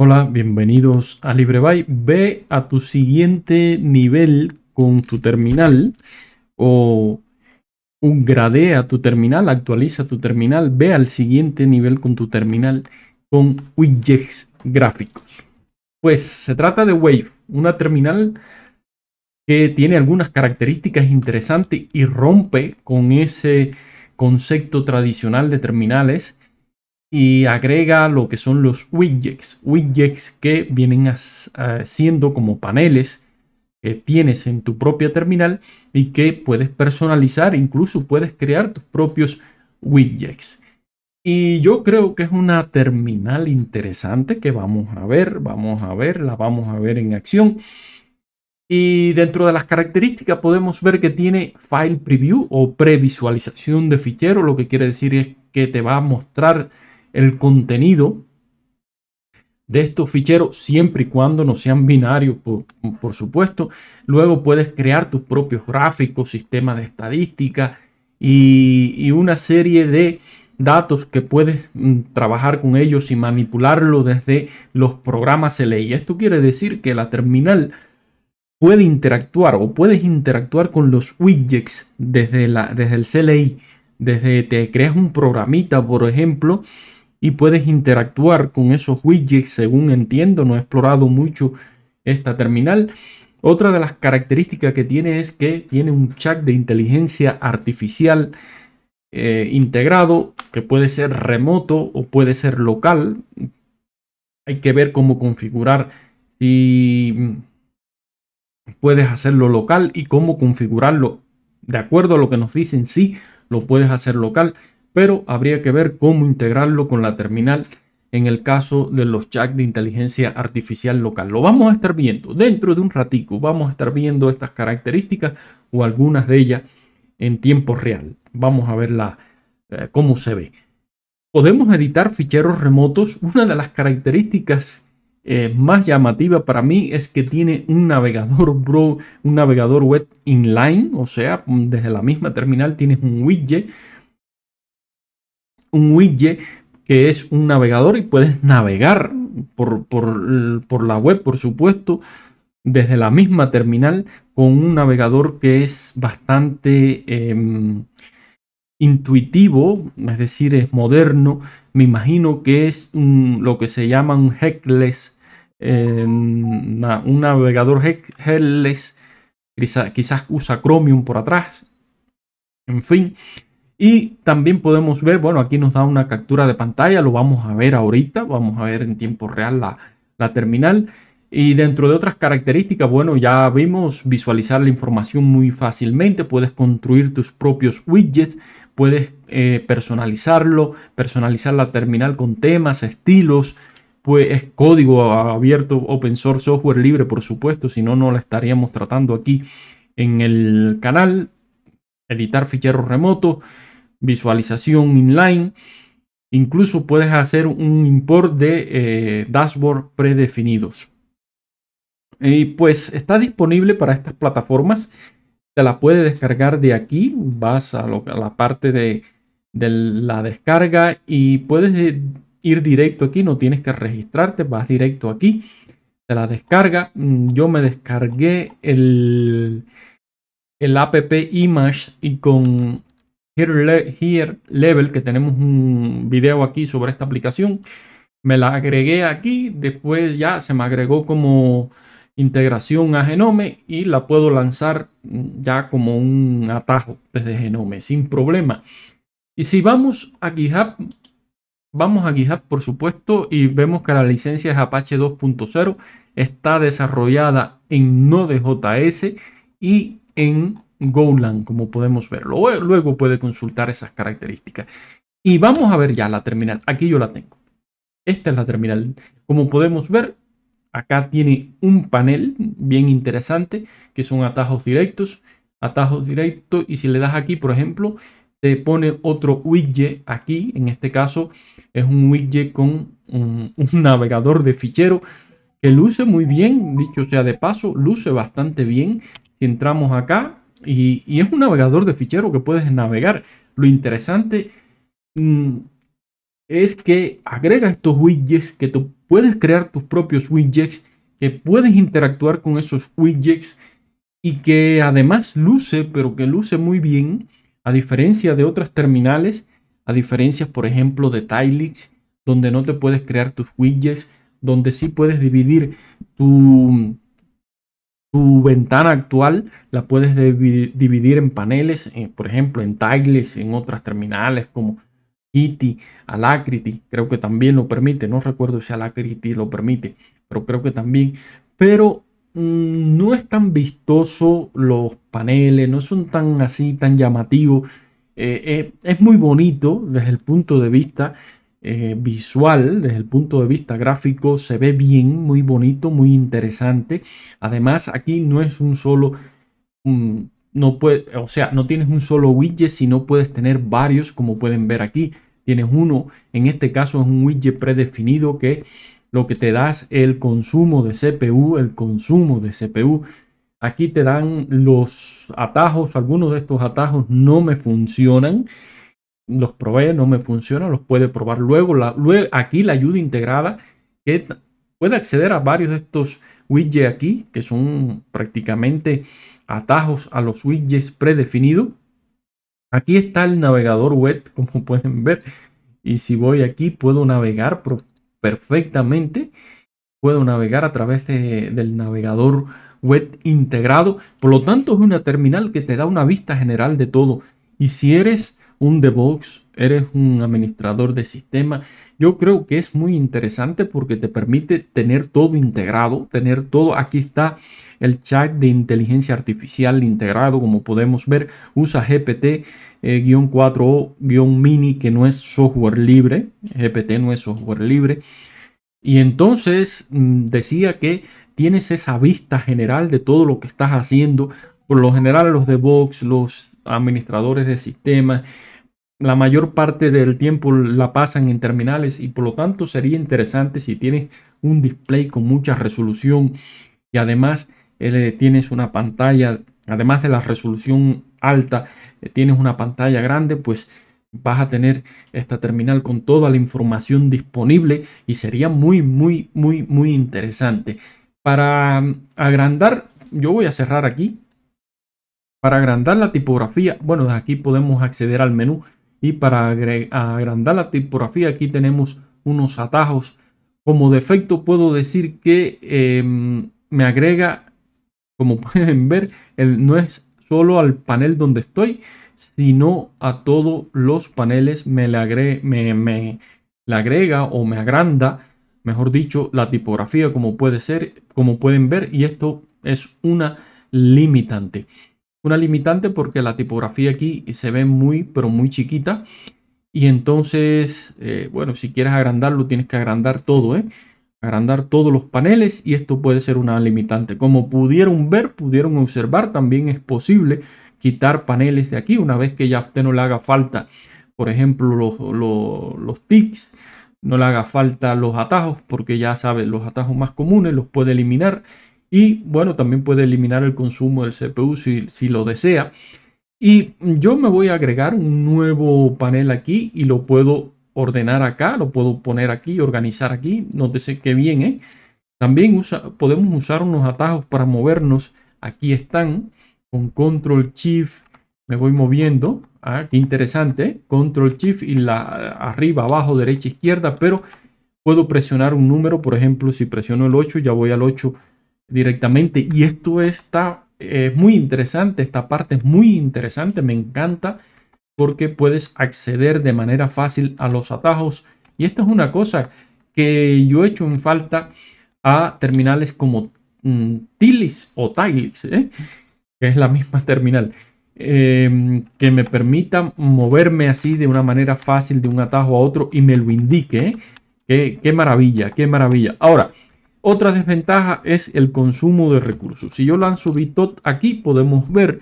Hola, bienvenidos a LibreBuy. Ve a tu siguiente nivel con tu terminal o gradea tu terminal, actualiza tu terminal, ve al siguiente nivel con tu terminal con widgets gráficos. Pues se trata de Wave, una terminal que tiene algunas características interesantes y rompe con ese concepto tradicional de terminales y agrega lo que son los widgets. Widgets que vienen eh, siendo como paneles que tienes en tu propia terminal y que puedes personalizar, incluso puedes crear tus propios widgets. Y yo creo que es una terminal interesante que vamos a ver, vamos a ver, la vamos a ver en acción. Y dentro de las características podemos ver que tiene file preview o previsualización de fichero, lo que quiere decir es que te va a mostrar el contenido de estos ficheros, siempre y cuando no sean binarios, por, supuesto. Luego puedes crear tus propios gráficos, sistemas de estadística y, una serie de datos que puedes mm, trabajar con ellos y manipularlo desde los programas CLI Esto quiere decir que la terminal puede interactuar o puedes interactuar con los widgets desde, la, desde el CLI, desde te creas un programita, por ejemplo, y puedes interactuar con esos widgets según entiendo, no he explorado mucho esta terminal. Otra de las características que tiene es que tiene un chat de inteligencia artificial eh, integrado que puede ser remoto o puede ser local. Hay que ver cómo configurar si puedes hacerlo local y cómo configurarlo de acuerdo a lo que nos dicen. Sí, lo puedes hacer local, pero habría que ver cómo integrarlo con la terminal en el caso de los chats de inteligencia artificial local. Lo vamos a estar viendo dentro de un ratico, vamos a estar viendo estas características o algunas de ellas en tiempo real. Vamos a ver eh, cómo se ve. Podemos editar ficheros remotos. Una de las características eh, más llamativas para mí es que tiene un navegador, bro, un navegador web inline, o sea, desde la misma terminal tienes un widget un widget que es un navegador y puedes navegar por, la web, por supuesto, desde la misma terminal con un navegador que es bastante em, intuitivo, es decir, es moderno. Me imagino que es lo que se llama un headless, em, un navegador headless, quizás usa Chromium por atrás. En fin, y también podemos ver, bueno, aquí nos da una captura de pantalla, lo vamos a ver ahorita, vamos a ver en tiempo real la, terminal. Y dentro de otras características, bueno, ya vimos visualizar la información muy fácilmente, puedes construir tus propios widgets, puedes eh, personalizarlo, personalizar la terminal con temas, estilos, pues código abierto, open source, software libre, por supuesto, si no, no la estaríamos tratando aquí en el canal, editar ficheros remotos visualización inline. Incluso puedes hacer un import de eh, dashboard predefinidos. Y pues está disponible para estas plataformas. Te la puedes descargar de aquí. Vas a, la parte de, la descarga y puedes eh, ir directo aquí. No tienes que registrarte. Vas directo aquí. Te la descarga. Mm, yo me descargué el, el app image y con Here, Level, que tenemos un video aquí sobre esta aplicación. Me la agregué aquí, después ya se me agregó como integración a Genome y la puedo lanzar ya como un atajo desde Genome sin problema. Y si vamos a GitHub, vamos a GitHub por supuesto y vemos que la licencia es Apache 2.0, está desarrollada en Node.js y en Golang, como podemos verlo. Luego puede consultar esas características. Y vamos a ver ya la terminal. Aquí yo la tengo. Esta es la terminal. Como podemos ver, acá tiene un panel bien interesante que son atajos directos. Atajos directos y si le das aquí, por ejemplo, te pone otro widget aquí. En este caso es un widget con un, un navegador de fichero que luce muy bien. Dicho sea de paso, luce bastante bien. Si entramos acá, y, es un navegador de fichero que puedes navegar. Lo interesante mm, es que agrega estos widgets, que tú puedes crear tus propios widgets, que puedes interactuar con esos widgets y que además luce, pero que luce muy bien, a diferencia de otras terminales, a diferencia, por ejemplo, de Tilex, donde no te puedes crear tus widgets, donde sí puedes dividir tu tu ventana actual la puedes dividir en paneles, eh, por ejemplo, en Tiles, en otras terminales como Kitty, Alacrity, creo que también lo permite, no recuerdo si Alacrity lo permite, pero creo que también. Pero mm, no es tan vistoso los paneles, no son tan así, tan llamativos. Eh, eh, es muy bonito desde el punto de vista eh, visual, desde el punto de vista gráfico, se ve bien, muy bonito, muy interesante. Además, aquí no es un solo, mm, no puede, o sea, no tienes un solo widget, sino puedes tener varios, como pueden ver aquí. Tienes uno, en este caso es un widget predefinido que lo que te das es el consumo de CPU, el consumo de CPU. Aquí te dan los atajos, algunos de estos atajos no me funcionan los probé, no me funciona, los puede probar luego. La, aquí la ayuda integrada que puede acceder a varios de estos widgets aquí, que son prácticamente atajos a los widgets predefinidos. Aquí está el navegador web, como pueden ver. Y si voy aquí, puedo navegar perfectamente. Puedo navegar a través del navegador web integrado. Por lo tanto, es una terminal que te da una vista general de todo. Y si eres un DevOps, eres un administrador de sistema. Yo creo que es muy interesante porque te permite tener todo integrado, tener todo. Aquí está el chat de inteligencia artificial integrado, como podemos ver. Usa GPT-4O-mini, eh, que no es software libre. GPT no es software libre. Y entonces mm, decía que tienes esa vista general de todo lo que estás haciendo, por lo general, los de DevOps, los administradores de sistemas, la mayor parte del tiempo la pasan en terminales y por lo tanto sería interesante si tienes un display con mucha resolución y además eh, tienes una pantalla, además de la resolución alta, eh, tienes una pantalla grande, pues vas a tener esta terminal con toda la información disponible y sería muy, muy, muy, muy interesante. Para mm, agrandar, yo voy a cerrar aquí para agrandar la tipografía, bueno, desde aquí podemos acceder al menú y para agrandar la tipografía aquí tenemos unos atajos. Como defecto puedo decir que em, me agrega, como pueden ver, no es solo al panel donde estoy, sino a todos los paneles me le, me, me le agrega o me agranda, mejor dicho, la tipografía como puede ser, como pueden ver, y esto es una limitante. Una limitante porque la tipografía aquí se ve muy, pero muy chiquita. Y entonces, eh, bueno, si quieres agrandarlo, tienes que agrandar todo, ¿eh? Agrandar todos los paneles y esto puede ser una limitante. Como pudieron ver, pudieron observar, también es posible quitar paneles de aquí una vez que ya a usted no le haga falta, por ejemplo, los, los, los tics, no le haga falta los atajos, porque ya sabe, los atajos más comunes los puede eliminar y bueno, también puede eliminar el consumo del CPU si, lo desea. Y yo me voy a agregar un nuevo panel aquí y lo puedo ordenar acá, lo puedo poner aquí, organizar aquí. Nótese qué bien, ¿eh? También podemos usar unos atajos para movernos. Aquí están con Control Shift. Me voy moviendo. Ah, qué interesante. Control Shift y la arriba, abajo, derecha, izquierda. Pero puedo presionar un número. Por ejemplo, si presiono el 8, ya voy al 8 directamente. Y esto está es muy interesante, esta parte es muy interesante, me encanta porque puedes acceder de manera fácil a los atajos. Y esto es una cosa que yo he hecho en falta a terminales como mm, Tilis o Tilix, ¿eh? que es la misma terminal, em, que me permita moverme así de una manera fácil de un atajo a otro y me lo indique. ¿eh? Qué, qué maravilla, qué maravilla. Ahora, otra desventaja es el consumo de recursos. Si yo lanzo Bitot aquí, podemos ver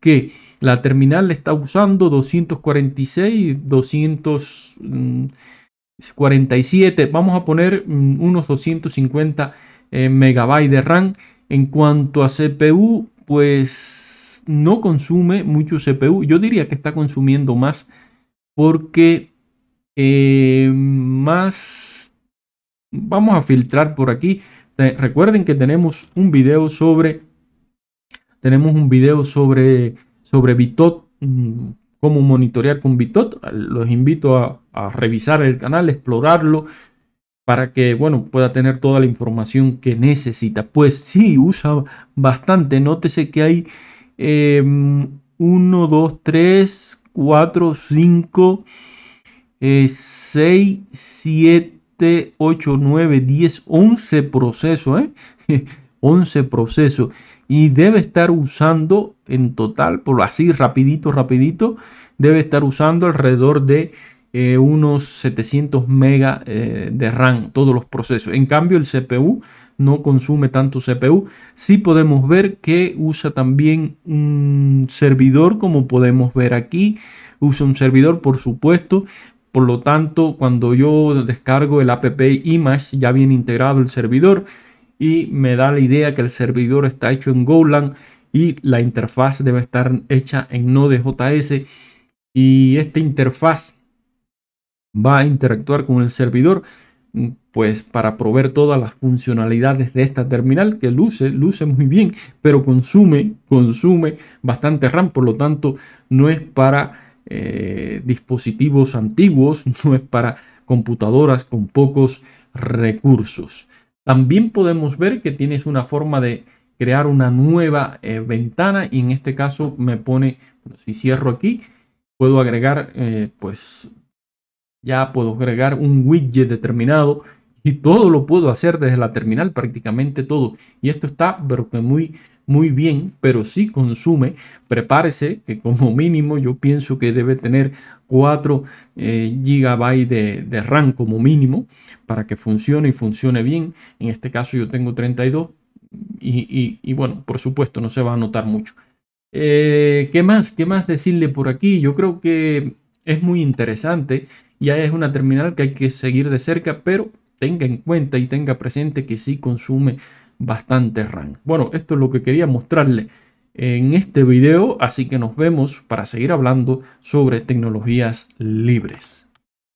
que la terminal está usando 246, 247, vamos a poner mm, unos 250 eh, megabytes de RAM. En cuanto a CPU, pues no consume mucho CPU. Yo diría que está consumiendo más porque eh, más Vamos a filtrar por aquí. recuerden que tenemos un video sobre tenemos un video sobre sobre Bitot, mm, cómo monitorear con Bitot. Los invito a, a revisar el canal, explorarlo para que bueno, pueda tener toda la información que necesita. Pues sí, usa bastante. Nótese que hay 1, 2, 3, 4, 5, 6, 7 7, 8, 9, 10, 11 procesos, 11 ¿eh? procesos. Y debe estar usando en total, por así rapidito, rapidito, debe estar usando alrededor de eh, unos 700 mega eh, de RAM, todos los procesos. En cambio, el CPU no consume tanto CPU. Sí podemos ver que usa también un servidor, como podemos ver aquí. Usa un servidor, por supuesto. Por lo tanto, cuando yo descargo el app image, ya viene integrado el servidor y me da la idea que el servidor está hecho en Golang y la interfaz debe estar hecha en Node.js y esta interfaz va a interactuar con el servidor mm, pues para proveer todas las funcionalidades de esta terminal que luce, luce muy bien, pero consume, consume bastante RAM, por lo tanto no es para eh, dispositivos antiguos, no es para computadoras con pocos recursos. También podemos ver que tienes una forma de crear una nueva eh, ventana y en este caso me pone, si cierro aquí, puedo agregar, eh, pues ya puedo agregar un widget determinado y todo lo puedo hacer desde la terminal, prácticamente todo. Y esto está, pero que muy muy bien, pero si consume, prepárese que como mínimo yo pienso que debe tener 4 eh, GB de, RAM como mínimo para que funcione y funcione bien. En este caso yo tengo 32 y, bueno, por supuesto no se va a notar mucho. Eh, ¿Qué más? ¿Qué más decirle por aquí? Yo creo que es muy interesante. Ya es una terminal que hay que seguir de cerca, pero tenga en cuenta y tenga presente que sí consume bastante RAM. Bueno, esto es lo que quería mostrarle en este video, así que nos vemos para seguir hablando sobre tecnologías libres.